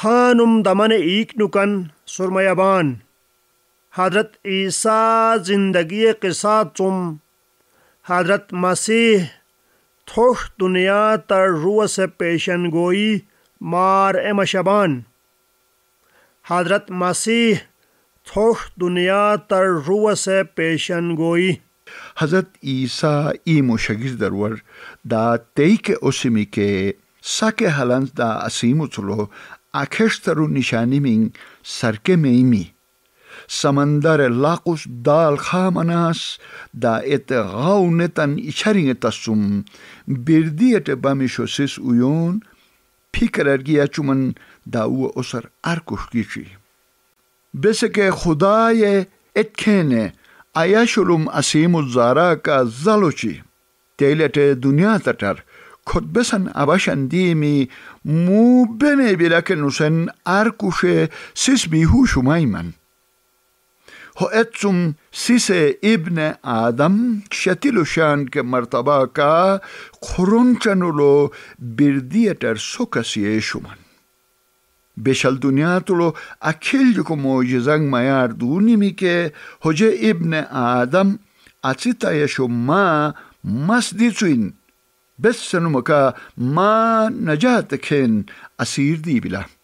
تھانم دمن ایک نکن حضرت عیسیٰ زندگی قصہ عیسا حضرت مسیح دنیا تر سے پیشن گوئی مار شبان حضرت مسیح تھوش دنیا تر سے پیشن گوئی حضرت عیسیٰ ای مشگز درور دا دا تیک اسمی کے ساکے حلنس اسیم اکشترو نشانی مین سرکه میمی سمندار لاقوس دال خامناس دا ات غاو نتن ایچارین تسوم بردیت بامیشو سیس اویون پیکر چومن دا او اصر ارکوش چی بسه که خدای اتکینه آیا شلوم اسیم و زارا کا زالو چی دنیا تتر besan kodbesan abaşandiimi muubene usen arkushe sis bihu şumayman. Ho etsum sise ibne adam şatilu şan ke martabaka kurunçanulo bir diyeter sokasiye şuman. Beşalduniyatulo akil como jizang mayar dunimi ke hoce ibne adam atita yaşumma masdiçuin بس نمکا ما نجات کن اسیر دی بلا